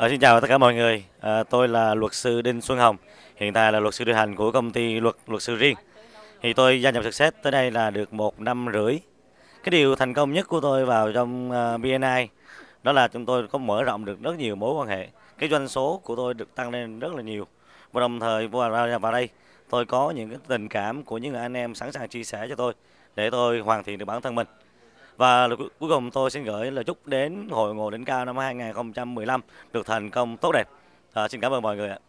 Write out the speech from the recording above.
À, xin chào tất cả mọi người, à, tôi là luật sư Đinh Xuân Hồng, hiện tại là luật sư điều hành của công ty luật luật sư riêng. Thì tôi gia nhập Success tới đây là được một năm rưỡi. Cái điều thành công nhất của tôi vào trong uh, ờ, BNI đó là chúng tôi có mở rộng được rất nhiều mối quan hệ. Cái doanh số của tôi được tăng lên rất là nhiều. Và đồng thời vừa vào, vào đây tôi có những cái tình cảm của những người anh em sẵn sàng chia sẻ cho tôi để tôi hoàn thiện được bản thân mình. Và cuối cùng tôi xin gửi lời chúc đến Hội Ngộ Đỉnh Cao năm 2015 được thành công tốt đẹp. À, xin cảm ơn mọi người ạ.